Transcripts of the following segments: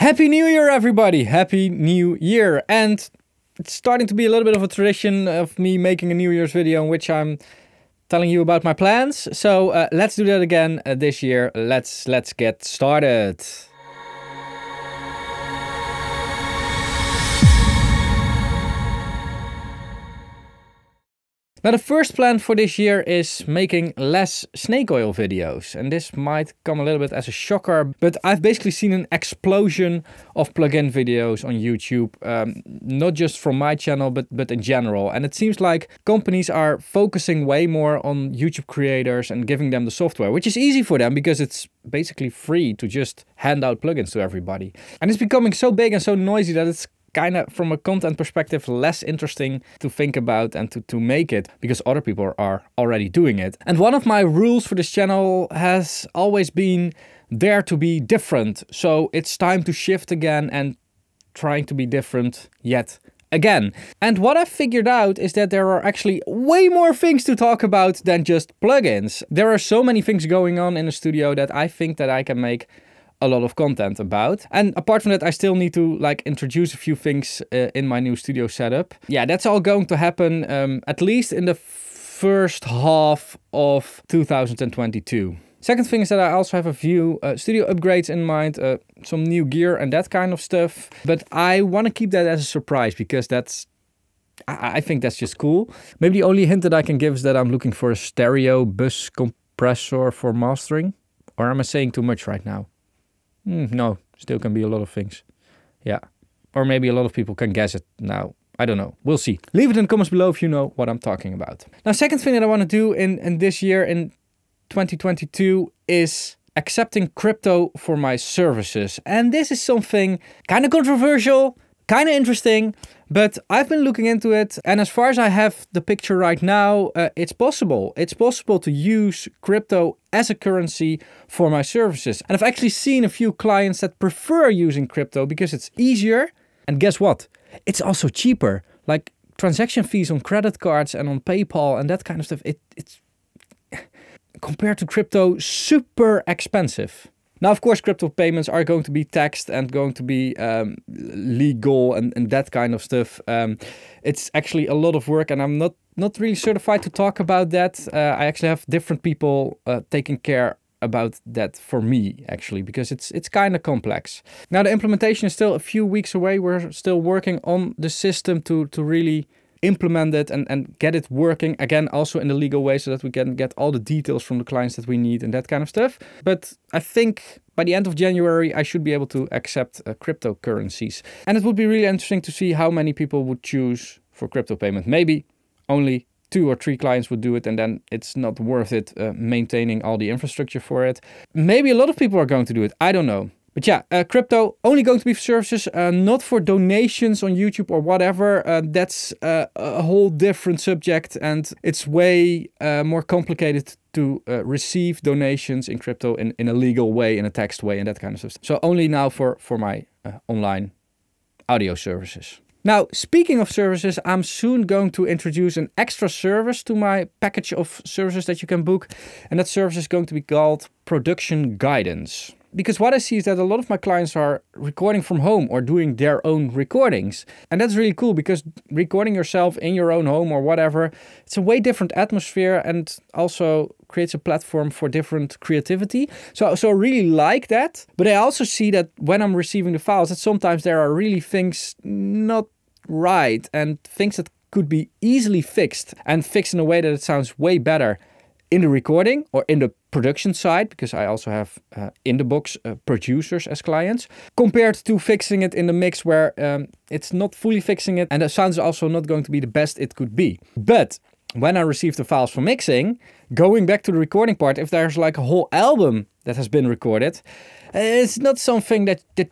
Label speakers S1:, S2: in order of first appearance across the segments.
S1: Happy New Year, everybody! Happy New Year! And it's starting to be a little bit of a tradition of me making a New Year's video in which I'm telling you about my plans. So uh, let's do that again uh, this year. Let's let's get started. Now the first plan for this year is making less snake oil videos and this might come a little bit as a shocker but I've basically seen an explosion of plugin videos on YouTube um, not just from my channel but, but in general and it seems like companies are focusing way more on YouTube creators and giving them the software which is easy for them because it's basically free to just hand out plugins to everybody and it's becoming so big and so noisy that it's kind of from a content perspective less interesting to think about and to, to make it because other people are already doing it. And one of my rules for this channel has always been there to be different. So it's time to shift again and trying to be different yet again. And what I figured out is that there are actually way more things to talk about than just plugins. There are so many things going on in the studio that I think that I can make a lot of content about. And apart from that, I still need to like introduce a few things uh, in my new studio setup. Yeah, that's all going to happen um, at least in the first half of 2022. Second thing is that I also have a few uh, studio upgrades in mind, uh, some new gear and that kind of stuff. But I want to keep that as a surprise because that's I, I think that's just cool. Maybe the only hint that I can give is that I'm looking for a stereo bus compressor for mastering. Or am I saying too much right now? Mm, no, still can be a lot of things. Yeah. Or maybe a lot of people can guess it now. I don't know. We'll see. Leave it in the comments below if you know what I'm talking about. Now, second thing that I want to do in, in this year, in 2022, is accepting crypto for my services. And this is something kind of controversial, kind of interesting, but I've been looking into it, and as far as I have the picture right now, uh, it's possible. It's possible to use crypto as a currency for my services. And I've actually seen a few clients that prefer using crypto because it's easier. And guess what? It's also cheaper. Like transaction fees on credit cards and on PayPal and that kind of stuff. It, it's compared to crypto, super expensive. Now, of course, crypto payments are going to be taxed and going to be um, legal and, and that kind of stuff. Um, it's actually a lot of work, and I'm not not really certified to talk about that. Uh, I actually have different people uh, taking care about that for me actually because it's it's kind of complex. Now the implementation is still a few weeks away. We're still working on the system to to really implement it and, and get it working again, also in the legal way so that we can get all the details from the clients that we need and that kind of stuff. But I think by the end of January, I should be able to accept uh, cryptocurrencies. And it would be really interesting to see how many people would choose for crypto payment. Maybe only two or three clients would do it and then it's not worth it uh, maintaining all the infrastructure for it. Maybe a lot of people are going to do it. I don't know. But yeah, uh, crypto only going to be for services, uh, not for donations on YouTube or whatever. Uh, that's uh, a whole different subject, and it's way uh, more complicated to uh, receive donations in crypto in, in a legal way, in a taxed way, and that kind of stuff. So only now for for my online audio services. Now, speaking of services, I'm soon going to introduce an extra service to my package of services that you can book, and that service is going to be called Production Guidance. Because what I see is that a lot of my clients are recording from home or doing their own recordings. And that's really cool because recording yourself in your own home or whatever, it's a way different atmosphere and also creates a platform for different creativity. So, so I really like that. But I also see that when I'm receiving the files, that sometimes there are really things not right and things that could be easily fixed and fixed in a way that it sounds way better in the recording or in the production side, because I also have uh, in the box uh, producers as clients, compared to fixing it in the mix where um, it's not fully fixing it and the sound is also not going to be the best it could be. But when I receive the files for mixing, going back to the recording part, if there's like a whole album that has been recorded, it's not something that, that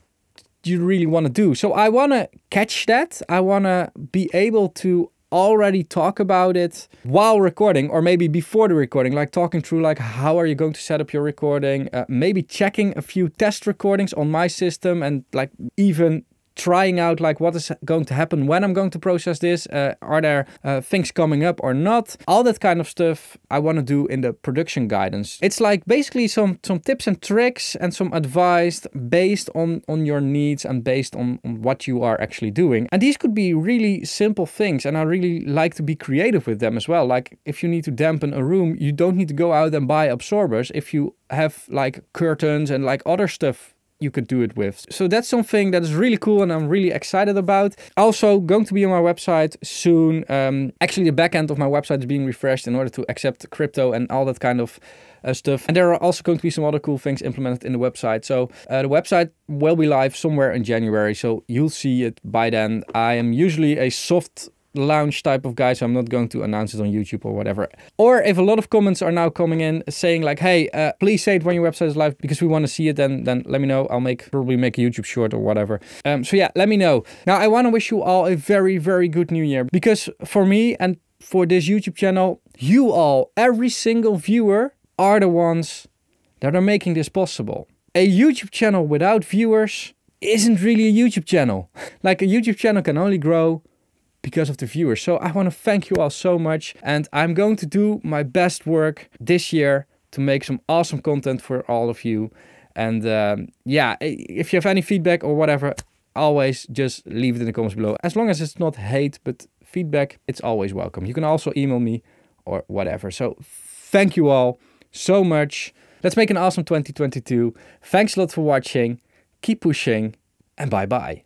S1: you really want to do. So I want to catch that. I want to be able to already talk about it while recording or maybe before the recording like talking through like how are you going to set up your recording uh, maybe checking a few test recordings on my system and like even trying out like what is going to happen when I'm going to process this. Uh, are there uh, things coming up or not? All that kind of stuff I want to do in the production guidance. It's like basically some some tips and tricks and some advice based on on your needs and based on, on what you are actually doing. And these could be really simple things, and I really like to be creative with them as well. Like if you need to dampen a room, you don't need to go out and buy absorbers if you have like curtains and like other stuff you could do it with. So that's something that is really cool and I'm really excited about. Also going to be on my website soon. Um, actually, the back end of my website is being refreshed in order to accept crypto and all that kind of uh, stuff. And there are also going to be some other cool things implemented in the website. So uh, the website will be live somewhere in January. So you'll see it by then. I am usually a soft lounge type of guy, so I'm not going to announce it on YouTube or whatever. Or if a lot of comments are now coming in saying like, hey, uh, please say it when your website is live because we want to see it, then then let me know. I'll make probably make a YouTube short or whatever. Um, so yeah, let me know. Now I want to wish you all a very very good new year because for me and for this YouTube channel, you all, every single viewer, are the ones that are making this possible. A YouTube channel without viewers isn't really a YouTube channel. like a YouTube channel can only grow because of the viewers. So I want to thank you all so much. And I'm going to do my best work this year to make some awesome content for all of you. And um, yeah, if you have any feedback or whatever, always just leave it in the comments below. As long as it's not hate, but feedback, it's always welcome. You can also email me or whatever. So thank you all so much. Let's make an awesome 2022. Thanks a lot for watching. Keep pushing and bye bye.